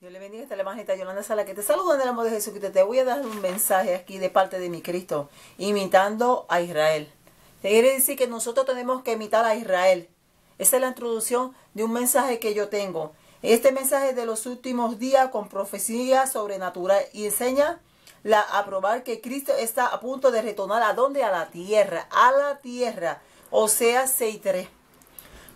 Dios le bendiga, esta la Yolanda Sala, que te saluda en el amor de Jesucristo. Te voy a dar un mensaje aquí de parte de mi Cristo, imitando a Israel. Te quiere decir que nosotros tenemos que imitar a Israel. Esa es la introducción de un mensaje que yo tengo. Este mensaje de los últimos días con profecía sobrenatural y enseña la, a probar que Cristo está a punto de retornar a dónde? A la tierra, a la tierra. O sea, seitre.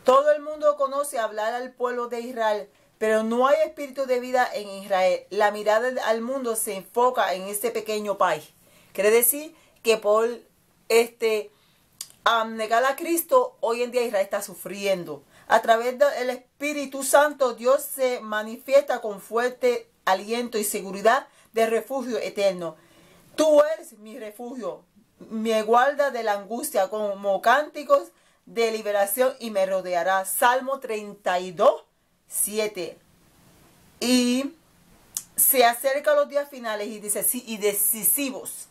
Todo el mundo conoce hablar al pueblo de Israel pero no hay espíritu de vida en Israel. La mirada al mundo se enfoca en este pequeño país. Quiere decir que por este a Cristo, hoy en día Israel está sufriendo. A través del Espíritu Santo, Dios se manifiesta con fuerte aliento y seguridad de refugio eterno. Tú eres mi refugio, me guarda de la angustia como cánticos de liberación y me rodeará. Salmo 32, 7. Y se acerca los días finales y decisivos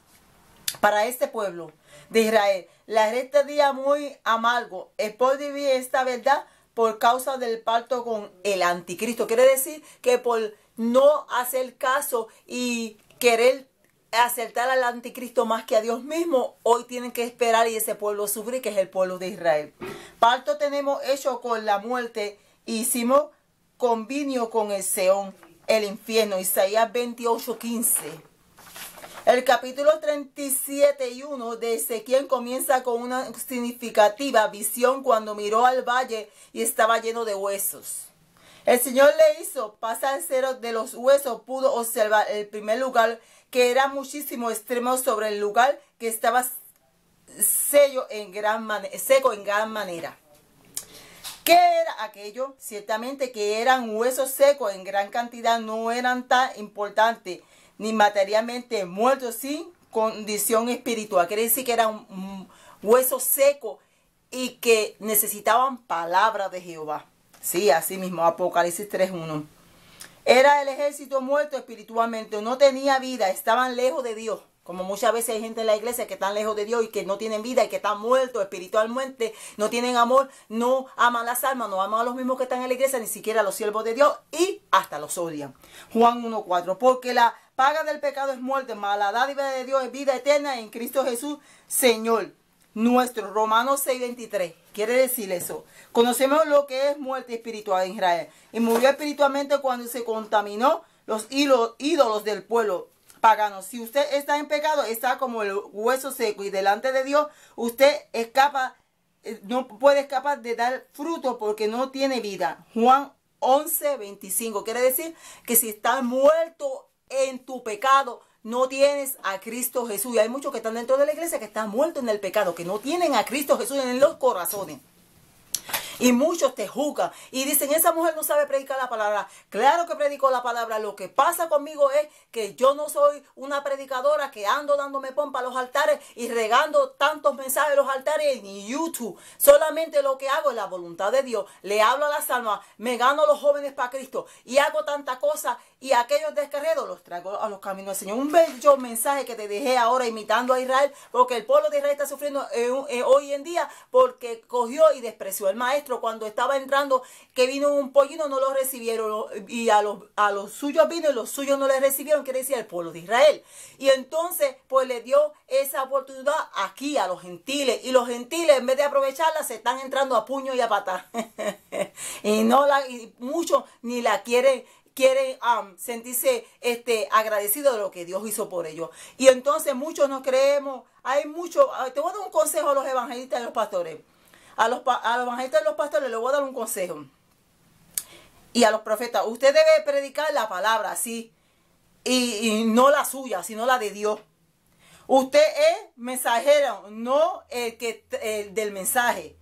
para este pueblo de Israel. La recta día muy amargo. Es por vivir esta verdad por causa del parto con el anticristo. Quiere decir que por no hacer caso y querer acertar al anticristo más que a Dios mismo, hoy tienen que esperar y ese pueblo sufre, que es el pueblo de Israel. Parto tenemos hecho con la muerte. Hicimos convinio con el Seón, el infierno. Isaías 28, 15. El capítulo 37 y 1 de Ezequiel comienza con una significativa visión cuando miró al valle y estaba lleno de huesos. El Señor le hizo pasar cero de los huesos, pudo observar el primer lugar, que era muchísimo extremo sobre el lugar que estaba sello en gran seco en gran manera. ¿Qué era aquello? Ciertamente que eran huesos secos en gran cantidad, no eran tan importantes ni materialmente muertos, sin condición espiritual. Quiere decir que eran huesos secos y que necesitaban palabra de Jehová. Sí, así mismo, Apocalipsis 3.1. Era el ejército muerto espiritualmente, no tenía vida, estaban lejos de Dios. Como muchas veces hay gente en la iglesia que están lejos de Dios y que no tienen vida y que están muertos espiritualmente, no tienen amor, no aman las almas, no aman a los mismos que están en la iglesia, ni siquiera a los siervos de Dios y hasta los odian. Juan 1.4, porque la paga del pecado es muerte, mas la dádiva de Dios es vida eterna en Cristo Jesús, Señor nuestro. Romanos 6:23. Quiere decir eso. Conocemos lo que es muerte espiritual en Israel. Y murió espiritualmente cuando se contaminó los ídolos del pueblo paganos. Si usted está en pecado, está como el hueso seco y delante de Dios usted escapa, eh, no puede escapar de dar fruto porque no tiene vida. Juan 11, 25. Quiere decir que si estás muerto en tu pecado, no tienes a Cristo Jesús. Y hay muchos que están dentro de la iglesia que están muertos en el pecado, que no tienen a Cristo Jesús en los corazones. Y muchos te juzgan y dicen, esa mujer no sabe predicar la palabra. Claro que predicó la palabra. Lo que pasa conmigo es que yo no soy una predicadora que ando dándome pompa a los altares y regando tantos mensajes a los altares en YouTube. Solamente lo que hago es la voluntad de Dios. Le hablo a las almas, me gano a los jóvenes para Cristo y hago tanta cosa y aquellos descarredos los traigo a los caminos del Señor. Un bello mensaje que te dejé ahora imitando a Israel porque el pueblo de Israel está sufriendo eh, eh, hoy en día porque cogió y despreció al maestro cuando estaba entrando que vino un pollino, no lo recibieron. Y a los, suyos vino y los suyos no le recibieron, quiere decir El pueblo de Israel. Y entonces, pues le dio esa oportunidad aquí a los gentiles. Y los gentiles, en vez de aprovecharla, se están entrando a puño y a patar. y no la, muchos ni la quieren quieren sentirse este, agradecido de lo que Dios hizo por ellos. Y entonces muchos no creemos, hay mucho ah, te voy a dar un consejo a los evangelistas y a los pastores. A los, a los evangelistas y los pastores les voy a dar un consejo. Y a los profetas, usted debe predicar la palabra, sí. Y, no la suya, sino la de Dios. Usted es mensajero, no que, el del mensaje.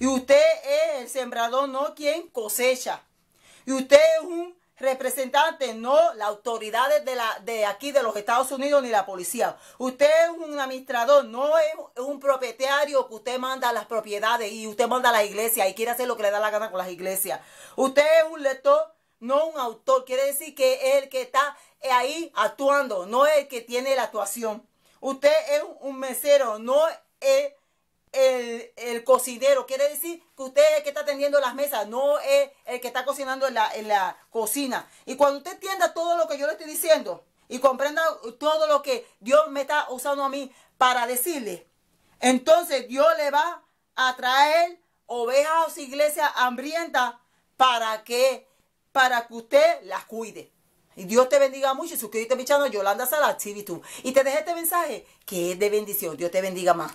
Y usted es el sembrador, no quien cosecha. Y usted es un representante, no las autoridades de, la, de aquí de los Estados Unidos ni la policía. Usted es un administrador, no es un propietario que usted manda las propiedades y usted manda a las iglesias y quiere hacer lo que le da la gana con las iglesias. Usted es un lector, no un autor. Quiere decir que es el que está ahí actuando, no es el que tiene la actuación. Usted es un mesero, no es el, cocinero. Quiere decir que usted es el que está atendiendo las mesas, no es el que está cocinando en la, cocina. Y cuando usted entienda todo lo que yo le estoy diciendo y comprenda todo lo que Dios me está usando a mí para decirle, entonces Dios le va a traer ovejas o iglesia hambrienta para que, para que usted las cuide. Y Dios te bendiga mucho. Y suscríbete a mi canal Yolanda Salas TV2. Y te dejé este mensaje que es de bendición. Dios te bendiga más.